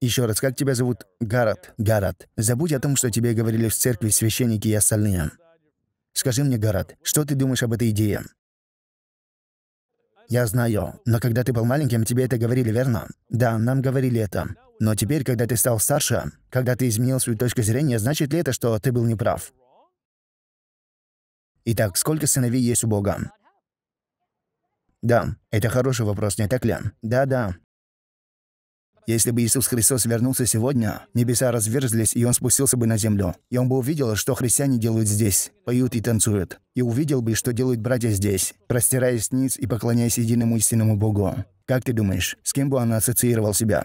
Еще раз, как тебя зовут? Гарат. Гарат. Забудь о том, что тебе говорили в церкви священники и остальные. Скажи мне, Гарат, что ты думаешь об этой идее? Я знаю, но когда ты был маленьким, тебе это говорили, верно? Да, нам говорили это. Но теперь, когда ты стал старше, когда ты изменил свою точку зрения, значит ли это, что ты был неправ? Итак, сколько сыновей есть у Бога? Да, это хороший вопрос, не так ли? Да-да, если бы Иисус Христос вернулся сегодня, небеса разверзлись, и он спустился бы на землю. И он бы увидел, что христиане делают здесь, поют и танцуют. И увидел бы, что делают братья здесь, простираясь ниц и поклоняясь единому истинному Богу. Как ты думаешь, с кем бы он ассоциировал себя?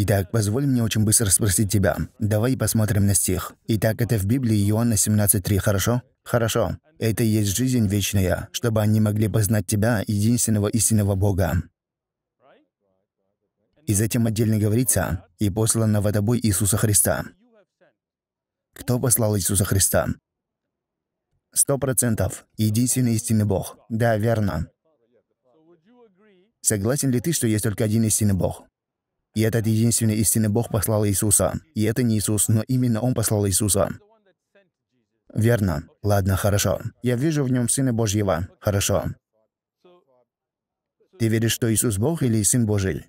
Итак, позволь мне очень быстро спросить тебя. Давай посмотрим на стих. Итак, это в Библии Иоанна 17.3, хорошо? Хорошо. Это и есть жизнь вечная, чтобы они могли познать Тебя, единственного истинного Бога. И затем отдельно говорится, «И посланного тобой Иисуса Христа». Кто послал Иисуса Христа? Сто процентов. Единственный истинный Бог. Да, верно. Согласен ли ты, что есть только один истинный Бог? И этот единственный истинный Бог послал Иисуса. И это не Иисус, но именно Он послал Иисуса. Верно. Ладно, хорошо. Я вижу в нем Сына Божьего. Хорошо. Ты веришь, что Иисус Бог или Сын Божий?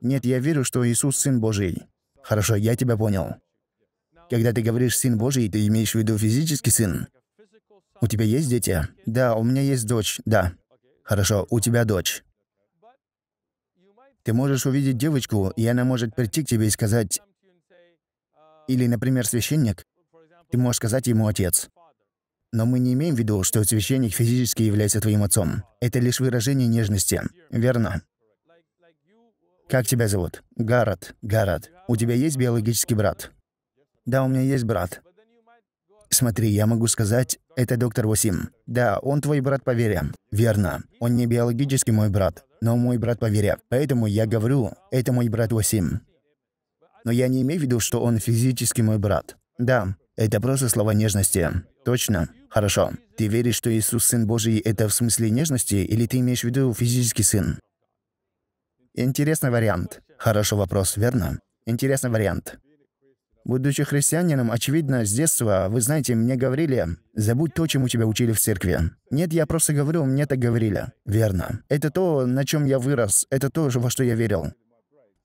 Нет, я верю, что Иисус Сын Божий. Хорошо, я тебя понял. Когда ты говоришь «Сын Божий», ты имеешь в виду физический сын? У тебя есть дети? Да, у меня есть дочь, да. Хорошо, у тебя дочь. Ты можешь увидеть девочку, и она может прийти к тебе и сказать... Или, например, священник. Ты можешь сказать ему «отец». Но мы не имеем в виду, что священник физически является твоим отцом. Это лишь выражение нежности. Верно? Как тебя зовут? Гаррет. Гаррет. У тебя есть биологический брат? Да, у меня есть брат. Смотри, я могу сказать, это доктор Восим. Да, он твой брат по вере. Верно. Он не биологический мой брат но мой брат поверил, Поэтому я говорю, это мой брат Васим. Но я не имею в виду, что он физически мой брат. Да, это просто слова нежности. Точно? Хорошо. Ты веришь, что Иисус Сын Божий – это в смысле нежности, или ты имеешь в виду физический Сын? Интересный вариант. Хороший вопрос, верно? Интересный вариант. Будучи христианином, очевидно, с детства, вы знаете, мне говорили, забудь то, чему тебя учили в церкви. Нет, я просто говорю, мне так говорили. Верно. Это то, на чем я вырос, это то, же во что я верил.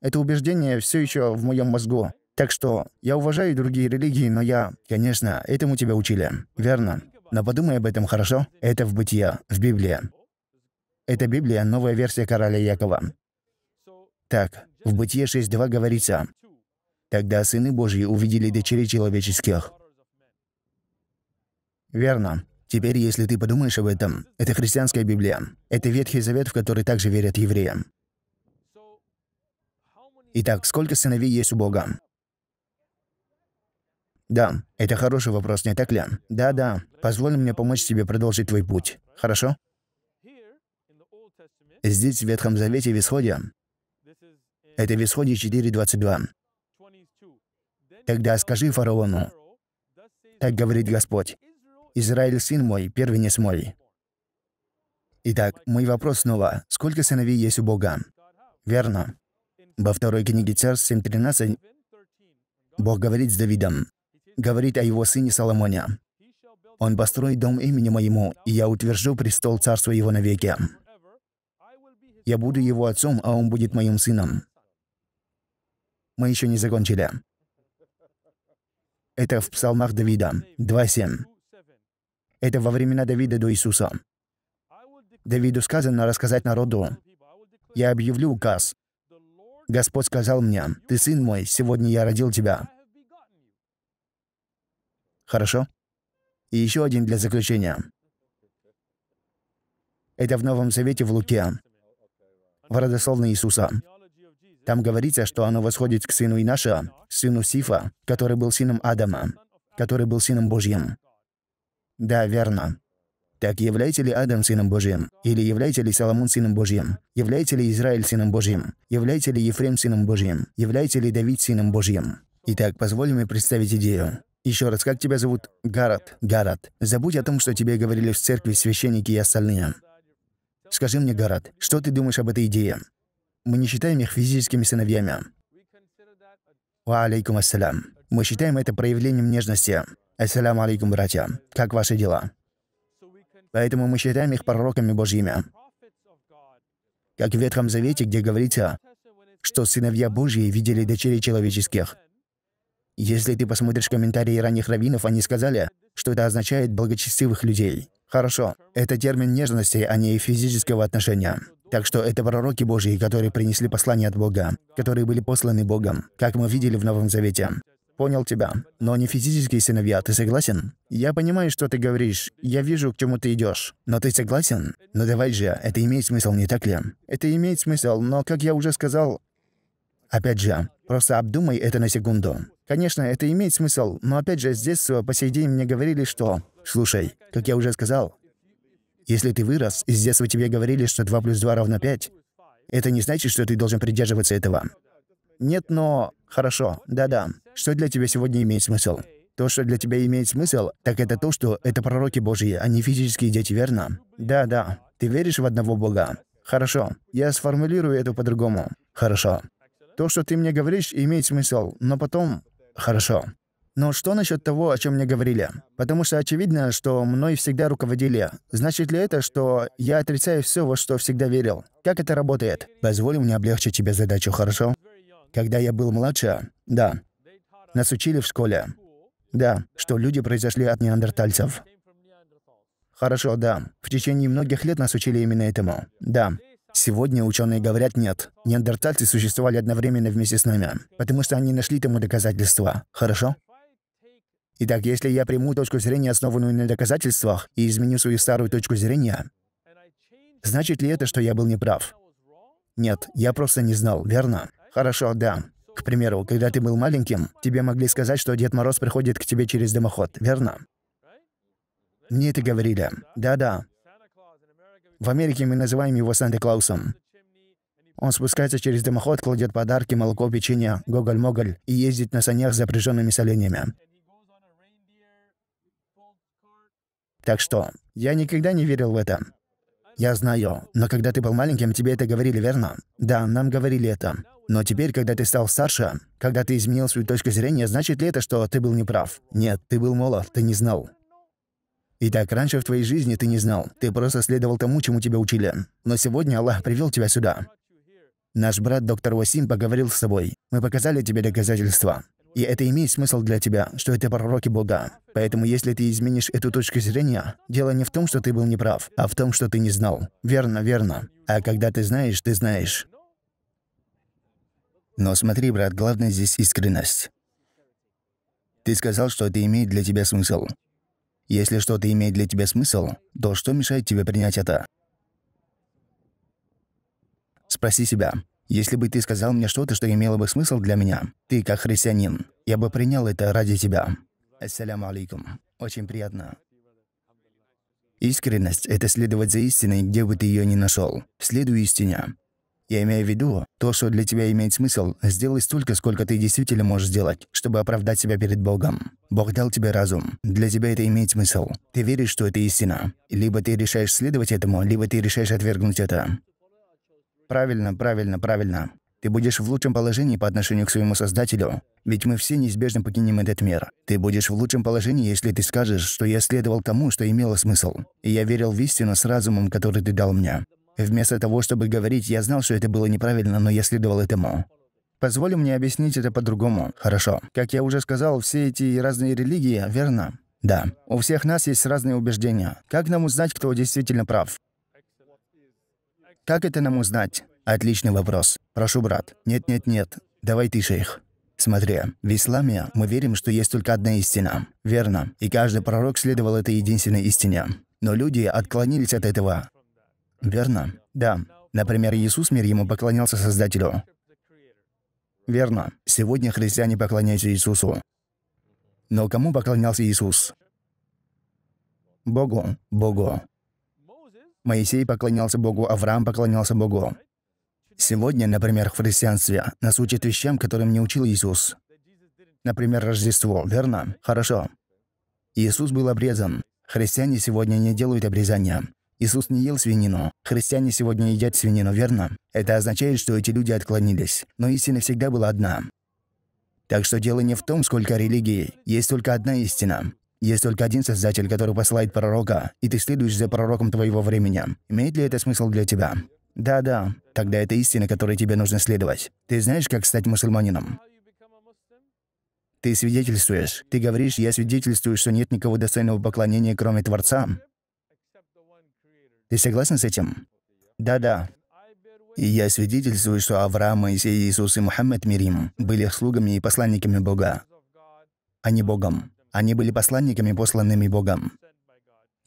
Это убеждение все еще в моем мозгу. Так что я уважаю другие религии, но я, конечно, этому тебя учили. Верно. Но подумай об этом хорошо. Это в бытие, в Библии. Это Библия, новая версия короля Якова. Так, в Бытие 6.2 говорится, Тогда сыны Божьи увидели дочерей человеческих. Верно. Теперь, если ты подумаешь об этом, это христианская Библия. Это Ветхий Завет, в который также верят евреям. Итак, сколько сыновей есть у Бога? Да, это хороший вопрос, не так ли? Да-да, позволь мне помочь тебе продолжить твой путь. Хорошо? Здесь, в Ветхом Завете в Исходе, это в Исходе 4.22. Тогда скажи фараону, так говорит Господь, Израиль сын мой, первенец мой. Итак, мой вопрос снова, сколько сыновей есть у Бога? Верно. Во второй книге Царств 7.13 Бог говорит с Давидом, говорит о его сыне Соломоне. «Он построит дом имени моему, и я утвержу престол царства его навеки. Я буду его отцом, а он будет моим сыном». Мы еще не закончили. Это в псалмах Давида 2.7. Это во времена Давида до Иисуса. Давиду сказано рассказать народу. «Я объявлю указ. Господь сказал мне, «Ты сын мой, сегодня я родил тебя». Хорошо? И еще один для заключения. Это в Новом Завете в Луке, в родословной Иисуса. Там говорится, что оно восходит к сыну Инаша, сыну Сифа, который был сыном Адама, который был сыном Божьим. Да, верно. Так является ли Адам сыном Божьим? Или является ли Соломон сыном Божьим? Является ли Израиль сыном Божьим? Является ли Ефрем сыном Божьим? Является ли Давид сыном Божьим? Итак, позволь мне представить идею. Еще раз, как тебя зовут? Гарат. Гарат. Забудь о том, что тебе говорили в церкви священники и остальные. Скажи мне, Гарат, что ты думаешь об этой идее? Мы не считаем их физическими сыновьями. Ва алейкум ассалям. Мы считаем это проявлением нежности. Ассаляму алейкум, братья. Как ваши дела? Поэтому мы считаем их пророками Божьими. Как в Ветхом Завете, где говорится, что сыновья Божьи видели дочерей человеческих. Если ты посмотришь комментарии ранних раввинов, они сказали, что это означает благочестивых людей. Хорошо, это термин нежности, а не физического отношения. Так что это пророки Божьи, которые принесли послание от Бога, которые были посланы Богом, как мы видели в Новом Завете. Понял тебя. Но не физические сыновья, ты согласен? Я понимаю, что ты говоришь. Я вижу, к чему ты идешь. Но ты согласен? Ну давай же, это имеет смысл, не так ли? Это имеет смысл, но, как я уже сказал... Опять же, просто обдумай это на секунду. Конечно, это имеет смысл, но опять же, здесь детства э, по сей день мне говорили, что... Слушай, как я уже сказал, если ты вырос, и с детства тебе говорили, что 2 плюс 2 равно 5, это не значит, что ты должен придерживаться этого. Нет, но... Хорошо, да-да. Что для тебя сегодня имеет смысл? То, что для тебя имеет смысл, так это то, что это пророки Божьи, а не физические дети, верно? Да, да. Ты веришь в одного Бога? Хорошо. Я сформулирую это по-другому. Хорошо. То, что ты мне говоришь, имеет смысл, но потом... Хорошо. Но что насчет того, о чем мне говорили? Потому что очевидно, что мной всегда руководили. Значит ли это, что я отрицаю все, во что всегда верил? Как это работает? Позволь мне облегчить тебе задачу, хорошо? Когда я был младше, да. Нас учили в школе. Да, что люди произошли от неандертальцев. Хорошо, да. В течение многих лет нас учили именно этому. Да. Сегодня ученые говорят нет. Неандертальцы существовали одновременно вместе с нами, потому что они нашли тому доказательства. Хорошо? Итак, если я приму точку зрения, основанную на доказательствах, и изменю свою старую точку зрения, значит ли это, что я был неправ? Нет, я просто не знал, верно? Хорошо, да. К примеру, когда ты был маленьким, тебе могли сказать, что Дед Мороз приходит к тебе через дымоход, верно? Мне это говорили. Да-да. В Америке мы называем его Санта-Клаусом. Он спускается через дымоход, кладет подарки, молоко, печенье, гоголь-моголь и ездит на санях с запряженными соленями. Так что, я никогда не верил в это. Я знаю, но когда ты был маленьким, тебе это говорили, верно? Да, нам говорили это. Но теперь, когда ты стал старше, когда ты изменил свою точку зрения, значит ли это, что ты был неправ? Нет, ты был молод, ты не знал. Итак, раньше в твоей жизни ты не знал, ты просто следовал тому, чему тебя учили. Но сегодня Аллах привел тебя сюда. Наш брат доктор Васим поговорил с тобой. Мы показали тебе доказательства. И это имеет смысл для тебя, что это пророки Бога. Поэтому если ты изменишь эту точку зрения, дело не в том, что ты был неправ, а в том, что ты не знал. Верно, верно. А когда ты знаешь, ты знаешь. Но смотри, брат, главное здесь искренность. Ты сказал, что это имеет для тебя смысл. Если что-то имеет для тебя смысл, то что мешает тебе принять это? Спроси себя, если бы ты сказал мне что-то, что имело бы смысл для меня, ты как христианин, я бы принял это ради тебя. Ассаляму алейкум. Очень приятно. Искренность – это следовать за истиной, где бы ты ее ни нашел. Следуй истине. Я имею в виду, то, что для тебя имеет смысл, сделай столько, сколько ты действительно можешь сделать, чтобы оправдать себя перед Богом. Бог дал тебе разум. Для тебя это имеет смысл. Ты веришь, что это истина. Либо ты решаешь следовать этому, либо ты решаешь отвергнуть это. Правильно, правильно, правильно. Ты будешь в лучшем положении по отношению к своему создателю, ведь мы все неизбежно покинем этот мир. Ты будешь в лучшем положении, если ты скажешь, что я следовал тому, что имело смысл. И я верил в истину с разумом, который ты дал мне. Вместо того, чтобы говорить, я знал, что это было неправильно, но я следовал этому. Позволь мне объяснить это по-другому. Хорошо. Как я уже сказал, все эти разные религии, верно? Да. У всех нас есть разные убеждения. Как нам узнать, кто действительно прав? Как это нам узнать? Отличный вопрос. Прошу, брат. Нет-нет-нет. Давай ты, шейх. Смотри, в исламе мы верим, что есть только одна истина. Верно. И каждый пророк следовал этой единственной истине. Но люди отклонились от этого. Верно? Да. Например, Иисус, мир ему, поклонялся Создателю. Верно. Сегодня христиане поклоняются Иисусу. Но кому поклонялся Иисус? Богу. Богу. Моисей поклонялся Богу, Авраам поклонялся Богу. Сегодня, например, в христианстве нас учат вещам, которым не учил Иисус. Например, Рождество, верно? Хорошо. Иисус был обрезан. Христиане сегодня не делают обрезания. Иисус не ел свинину. Христиане сегодня едят свинину, верно? Это означает, что эти люди отклонились. Но истина всегда была одна. Так что дело не в том, сколько религий. Есть только одна истина. Есть только один Создатель, который посылает пророка, и ты следуешь за пророком твоего времени. Имеет ли это смысл для тебя? Да-да, тогда это истина, которой тебе нужно следовать. Ты знаешь, как стать мусульманином? Ты свидетельствуешь. Ты говоришь, я свидетельствую, что нет никого достойного поклонения, кроме Творца. Ты согласен с этим? Да-да. И я свидетельствую, что Авраам, Моисей, Иисус и Мухаммед, мирим были слугами и посланниками Бога, а не Богом. Они были посланниками, посланными Богом.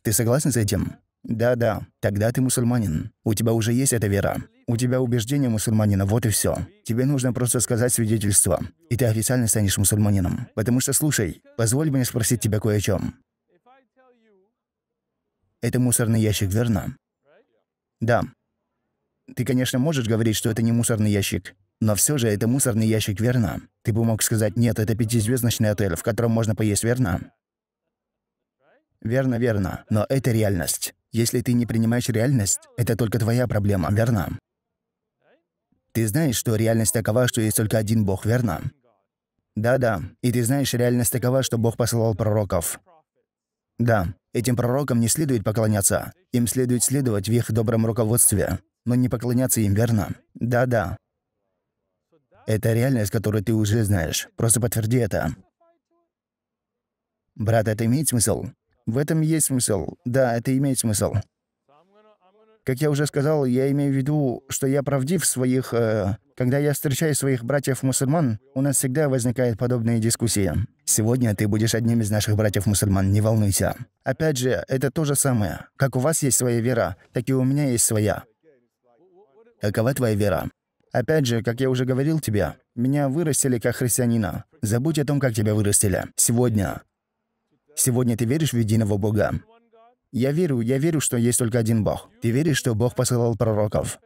Ты согласен с этим? Да-да, тогда ты мусульманин. У тебя уже есть эта вера. У тебя убеждение мусульманина, вот и все. Тебе нужно просто сказать свидетельство, и ты официально станешь мусульманином. Потому что, слушай, позволь мне спросить тебя кое о чем. Это мусорный ящик, верно? Да. Ты, конечно, можешь говорить, что это не мусорный ящик, но все же это мусорный ящик, верно? Ты бы мог сказать, нет, это пятизвездочный отель, в котором можно поесть, верно? Верно, верно. Но это реальность. Если ты не принимаешь реальность, это только твоя проблема, верно? Ты знаешь, что реальность такова, что есть только один Бог, верно? Да-да. И ты знаешь, реальность такова, что Бог посылал пророков. Да. Этим пророкам не следует поклоняться. Им следует следовать в их добром руководстве. Но не поклоняться им, верно? Да-да. Это реальность, которую ты уже знаешь. Просто подтверди это. Брат, это имеет смысл? В этом есть смысл. Да, это имеет смысл. Как я уже сказал, я имею в виду, что я правдив в своих... Э, когда я встречаю своих братьев-мусульман, у нас всегда возникают подобные дискуссии. Сегодня ты будешь одним из наших братьев-мусульман, не волнуйся. Опять же, это то же самое. Как у вас есть своя вера, так и у меня есть своя. Какова твоя вера? Опять же, как я уже говорил тебе, меня вырастили как христианина. Забудь о том, как тебя вырастили. Сегодня. Сегодня ты веришь в единого Бога? Я верю, я верю, что есть только один Бог. Ты веришь, что Бог посылал пророков?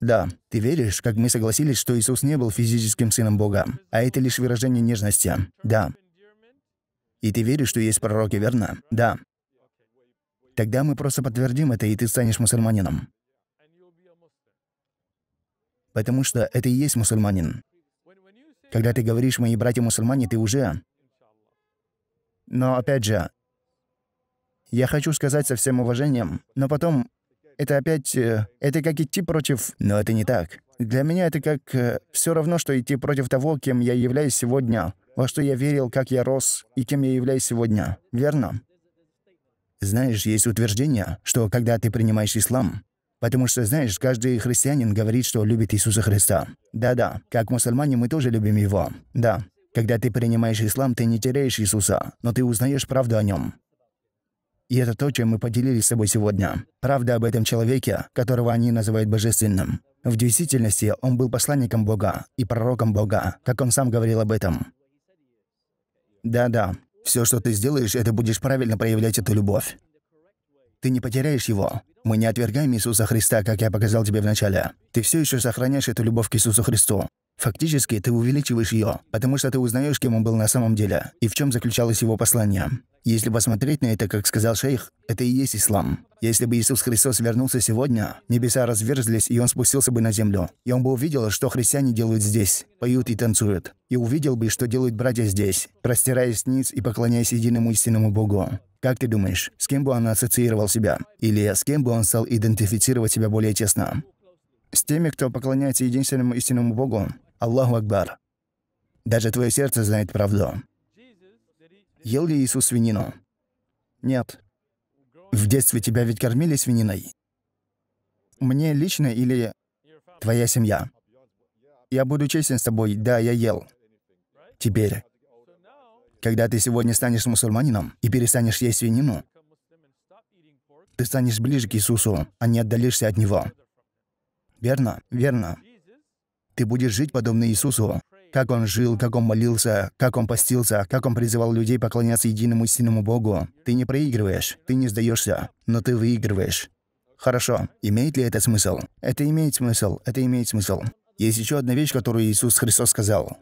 Да, ты веришь, как мы согласились, что Иисус не был физическим сыном Бога, а это лишь выражение нежности. Да. И ты веришь, что есть пророки, верно? Да. Тогда мы просто подтвердим это, и ты станешь мусульманином потому что это и есть мусульманин. Когда ты говоришь «мои братья-мусульмане», ты уже... Но опять же, я хочу сказать со всем уважением, но потом это опять... Э, это как идти против... Но это не так. Для меня это как... Э, все равно, что идти против того, кем я являюсь сегодня, во что я верил, как я рос и кем я являюсь сегодня. Верно? Знаешь, есть утверждение, что когда ты принимаешь ислам, Потому что, знаешь, каждый христианин говорит, что любит Иисуса Христа. Да-да, как мусульмане мы тоже любим Его. Да. Когда ты принимаешь ислам, ты не теряешь Иисуса, но ты узнаешь правду о Нем. И это то, чем мы поделились с собой сегодня. Правда об этом человеке, которого они называют божественным. В действительности он был посланником Бога и пророком Бога, как он сам говорил об этом. Да-да, все, что ты сделаешь, это будешь правильно проявлять эту любовь. Ты не потеряешь его. Мы не отвергаем Иисуса Христа, как я показал тебе вначале. Ты все еще сохраняешь эту любовь к Иисусу Христу. Фактически ты увеличиваешь ее, потому что ты узнаешь, кем он был на самом деле и в чем заключалось его послание. Если посмотреть на это, как сказал шейх, это и есть ислам. Если бы Иисус Христос вернулся сегодня, небеса разверзлись, и он спустился бы на землю. И он бы увидел, что христиане делают здесь, поют и танцуют. И увидел бы, что делают братья здесь, простираясь ниц и поклоняясь единому истинному Богу. Как ты думаешь, с кем бы он ассоциировал себя? Или с кем бы он стал идентифицировать себя более тесно? С теми, кто поклоняется единственному истинному Богу, Аллаху Акбар. Даже твое сердце знает правду. Ел ли Иисус свинину? Нет. В детстве тебя ведь кормили свининой? Мне лично или твоя семья? Я буду честен с тобой, да, я ел. Теперь, когда ты сегодня станешь мусульманином и перестанешь есть свинину, ты станешь ближе к Иисусу, а не отдалишься от Него. Верно, верно. Ты будешь жить подобно Иисусу. Как он жил, как он молился, как он постился, как он призывал людей поклоняться единому истинному Богу. Ты не проигрываешь, ты не сдаешься, но ты выигрываешь. Хорошо. Имеет ли это смысл? Это имеет смысл, это имеет смысл. Есть еще одна вещь, которую Иисус Христос сказал.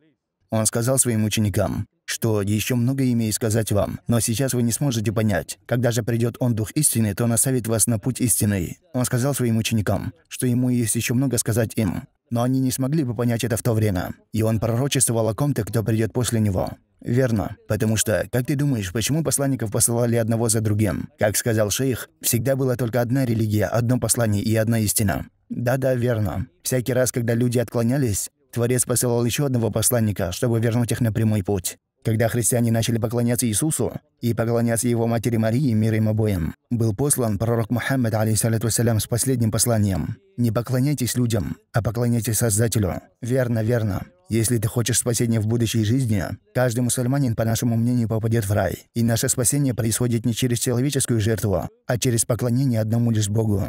Он сказал своим ученикам, что еще много имею сказать вам, но сейчас вы не сможете понять. Когда же придет Он Дух Истины, то наставит вас на путь истины. Он сказал своим ученикам, что ему есть еще много сказать им но они не смогли бы понять это в то время. И он пророчествовал о ком-то, кто придет после него. Верно. Потому что, как ты думаешь, почему посланников посылали одного за другим? Как сказал шейх, всегда была только одна религия, одно послание и одна истина. Да-да, верно. Всякий раз, когда люди отклонялись, Творец посылал еще одного посланника, чтобы вернуть их на прямой путь. Когда христиане начали поклоняться Иисусу и поклоняться его матери Марии, мир им обоим, был послан пророк Мухаммад, алейсалям, с последним посланием. «Не поклоняйтесь людям, а поклоняйтесь Создателю». Верно, верно. Если ты хочешь спасения в будущей жизни, каждый мусульманин, по нашему мнению, попадет в рай. И наше спасение происходит не через человеческую жертву, а через поклонение одному лишь Богу.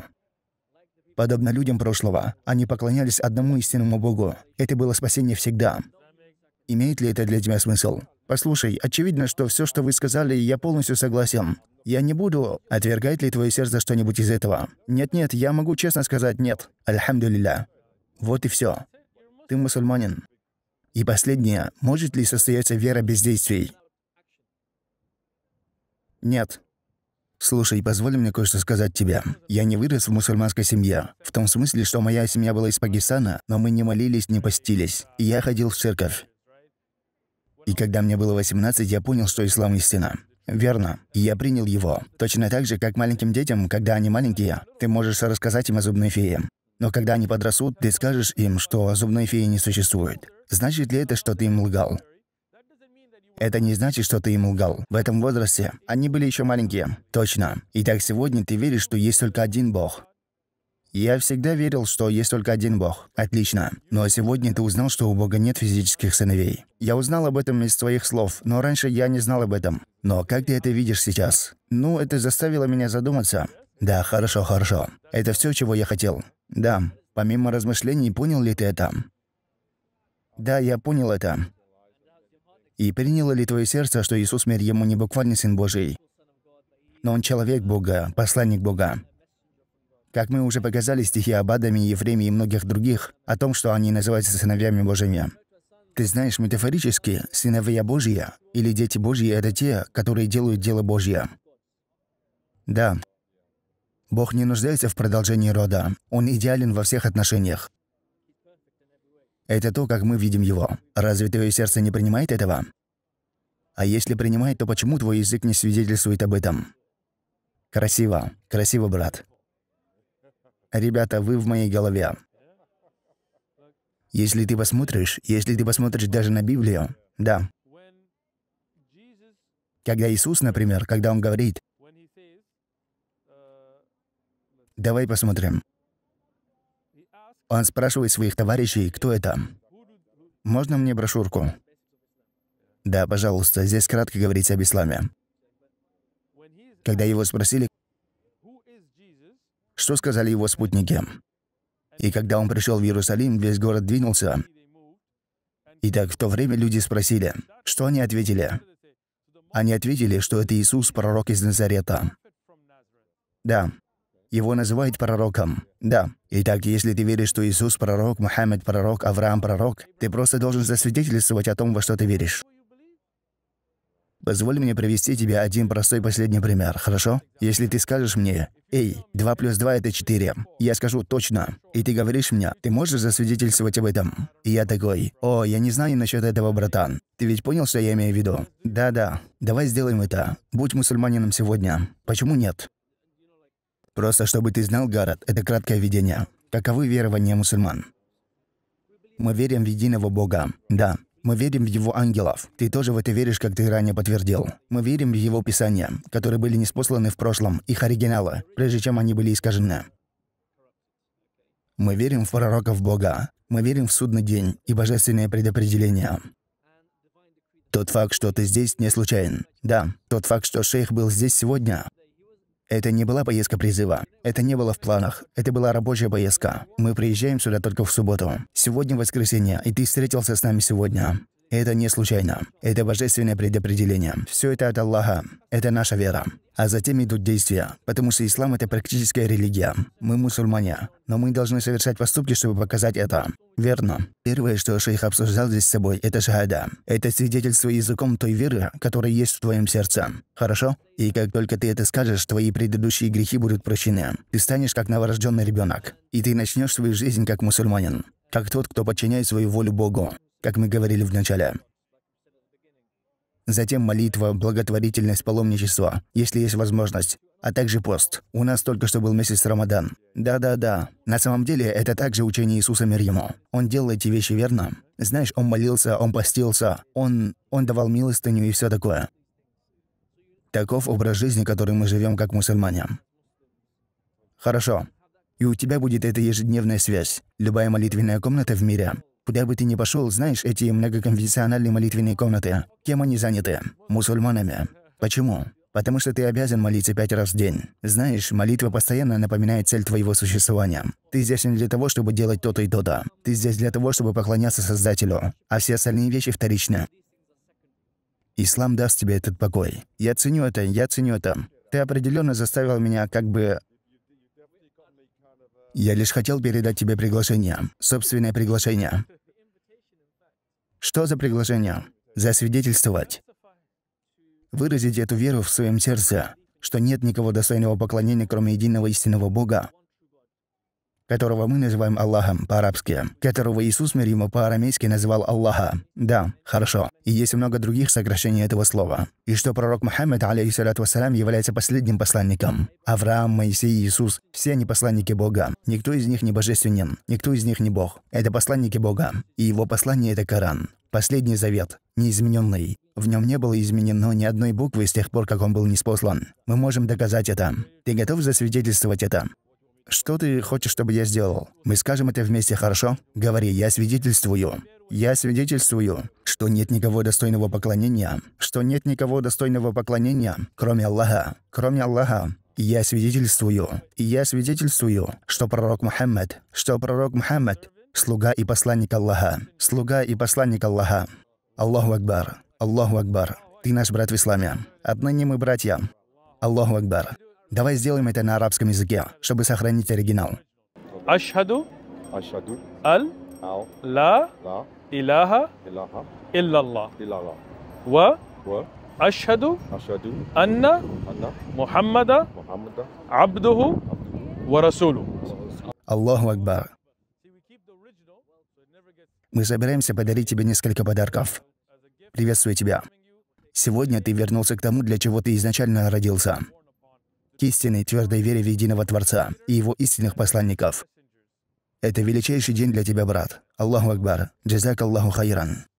Подобно людям прошлого, они поклонялись одному истинному Богу. Это было спасение всегда. Имеет ли это для тебя смысл? «Послушай, очевидно, что все, что вы сказали, я полностью согласен. Я не буду... отвергать ли твое сердце что-нибудь из этого? Нет-нет, я могу честно сказать нет. Альхамдулилля. Вот и все. Ты мусульманин. И последнее. Может ли состояться вера без действий? Нет. «Слушай, позволь мне кое-что сказать тебе. Я не вырос в мусульманской семье. В том смысле, что моя семья была из Пакистана, но мы не молились, не постились. И я ходил в церковь. И когда мне было 18, я понял, что ислам истина. Верно. я принял его. Точно так же, как маленьким детям, когда они маленькие, ты можешь рассказать им о зубной фее. Но когда они подрастут, ты скажешь им, что зубной феи не существует. Значит ли это, что ты им лгал? Это не значит, что ты им лгал. В этом возрасте они были еще маленькие. Точно. Итак, сегодня ты веришь, что есть только один Бог. Я всегда верил, что есть только один Бог. Отлично. Но а сегодня ты узнал, что у Бога нет физических сыновей. Я узнал об этом из твоих слов, но раньше я не знал об этом. Но как ты это видишь сейчас? Ну, это заставило меня задуматься. Да, хорошо, хорошо. Это все, чего я хотел. Да. Помимо размышлений, понял ли ты это? Да, я понял это. И приняло ли твое сердце, что Иисус мир ему не буквально Сын Божий, но Он человек Бога, посланник Бога? Как мы уже показали стихи об Адаме, Ефреме и многих других, о том, что они называются сыновьями Божьими. Ты знаешь, метафорически, сыновья Божья или дети Божьи – это те, которые делают дело Божье. Да. Бог не нуждается в продолжении рода. Он идеален во всех отношениях. Это то, как мы видим его. Разве твое сердце не принимает этого? А если принимает, то почему твой язык не свидетельствует об этом? Красиво. Красиво, брат. Ребята, вы в моей голове. Если ты посмотришь, если ты посмотришь даже на Библию, да. Когда Иисус, например, когда Он говорит, давай посмотрим. Он спрашивает своих товарищей, кто это. Можно мне брошюрку? Да, пожалуйста, здесь кратко говорится об исламе. Когда его спросили, что сказали его спутники. И когда он пришел в Иерусалим, весь город двинулся. Итак, в то время люди спросили, что они ответили? Они ответили, что это Иисус, пророк из Назарета. Да, его называют пророком. Да. Итак, если ты веришь, что Иисус – пророк, Мухаммед – пророк, Авраам – пророк, ты просто должен засвидетельствовать о том, во что ты веришь. Позволь мне привести тебе один простой последний пример, хорошо? Если ты скажешь мне, «Эй, 2 плюс 2 — это 4», я скажу «точно», и ты говоришь мне, «Ты можешь засвидетельствовать об этом?» И я такой, «О, я не знаю насчет этого, братан. Ты ведь понял, что я имею в виду?» «Да-да, давай сделаем это. Будь мусульманином сегодня. Почему нет?» Просто чтобы ты знал, город. это краткое видение. Каковы верования мусульман? Мы верим в единого Бога. Да, мы верим в его ангелов. Ты тоже в это веришь, как ты ранее подтвердил. Мы верим в его писания, которые были неспосланы в прошлом, их оригиналы, прежде чем они были искажены. Мы верим в пророков Бога. Мы верим в судный день и божественное предопределение. Тот факт, что ты здесь, не случайен. Да, тот факт, что шейх был здесь сегодня, это не была поездка призыва. Это не было в планах. Это была рабочая поездка. Мы приезжаем сюда только в субботу. Сегодня воскресенье, и ты встретился с нами сегодня. Это не случайно. Это божественное предопределение. Все это от Аллаха. Это наша вера. А затем идут действия, потому что ислам – это практическая религия. Мы мусульмане, но мы должны совершать поступки, чтобы показать это. Верно. Первое, что шейх обсуждал здесь с собой, это шахада. Это свидетельство языком той веры, которая есть в твоем сердце. Хорошо? И как только ты это скажешь, твои предыдущие грехи будут прощены. Ты станешь как новорожденный ребенок. И ты начнешь свою жизнь как мусульманин. Как тот, кто подчиняет свою волю Богу как мы говорили в начале. Затем молитва, благотворительность, паломничество, если есть возможность, а также пост. У нас только что был месяц Рамадан. Да-да-да. На самом деле, это также учение Иисуса мир ему. Он делал эти вещи верно. Знаешь, он молился, он постился, он, он давал милостыню и все такое. Таков образ жизни, который мы живем как мусульмане. Хорошо. И у тебя будет эта ежедневная связь. Любая молитвенная комната в мире Куда бы ты ни пошел, знаешь эти многоконфессиональные молитвенные комнаты? Кем они заняты? Мусульманами. Почему? Потому что ты обязан молиться пять раз в день. Знаешь, молитва постоянно напоминает цель твоего существования. Ты здесь не для того, чтобы делать то-то и то-то. Ты здесь для того, чтобы поклоняться Создателю. А все остальные вещи вторичны. Ислам даст тебе этот покой. Я ценю это, я ценю это. Ты определенно заставил меня как бы я лишь хотел передать тебе приглашение. Собственное приглашение. Что за предложение? Засвидетельствовать. Выразить эту веру в своем сердце, что нет никого достойного поклонения, кроме единого истинного Бога, которого мы называем Аллахом по-арабски, которого Иисус мир ему по-арамейски называл Аллаха. Да, хорошо. И есть много других сокращений этого слова. И что пророк Мухаммед, алейхиссалату вассалям, является последним посланником. Авраам, Моисей Иисус – все они посланники Бога. Никто из них не божественен, никто из них не Бог. Это посланники Бога. И его послание – это Коран. Последний завет, неизмененный. В нем не было изменено ни одной буквы с тех пор, как он был неспослан. Мы можем доказать это. Ты готов засвидетельствовать это? Что ты хочешь, чтобы я сделал? Мы скажем это вместе, хорошо? Говори, я свидетельствую. Я свидетельствую, что нет никого достойного поклонения, что нет никого достойного поклонения, кроме Аллаха, кроме Аллаха. Я свидетельствую, я свидетельствую, что пророк Мухаммад, что пророк Мухаммад, слуга и посланник Аллаха, слуга и посланник Аллаха. Аллаху Акбар, Аллаху Акбар, ты наш брат в исламе. Отныне мы братья. Аллаху Акбар. Давай сделаем это на арабском языке, чтобы сохранить оригинал. Ашхаду. Ашхаду. Аль. Ал. Ла. Ла. Илаха. Илаха. Иллаллах. Иллаллах. Ва. Ва. أشهد أشهد Мухаммада, Мухаммада, Абдуху, Варасулу. Аллаху Акбар. Мы собираемся подарить тебе несколько подарков. Приветствую тебя. Сегодня ты вернулся к тому, для чего ты изначально родился к истинной твердой вере в единого Творца и его истинных посланников. Это величайший день для тебя, брат. Аллаху Акбар. Джазак Аллаху Хайран.